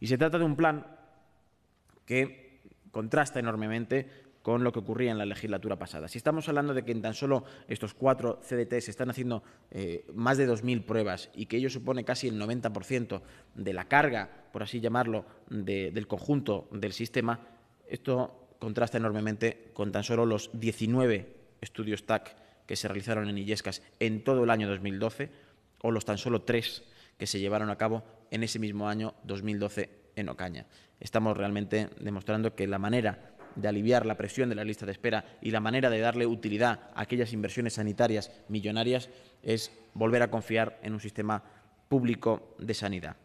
Y se trata de un plan que contrasta enormemente con lo que ocurría en la legislatura pasada. Si estamos hablando de que en tan solo estos cuatro CDT se están haciendo eh, más de 2.000 pruebas y que ello supone casi el 90% de la carga, por así llamarlo, del conjunto del sistema, esto contrasta enormemente con tan solo los 19 estudios TAC que se realizaron en Illescas en todo el año 2012 o los tan solo tres que se llevaron a cabo en ese mismo año 2012 en Ocaña. Estamos realmente demostrando que la manera de aliviar la presión de la lista de espera y la manera de darle utilidad a aquellas inversiones sanitarias millonarias es volver a confiar en un sistema público de sanidad.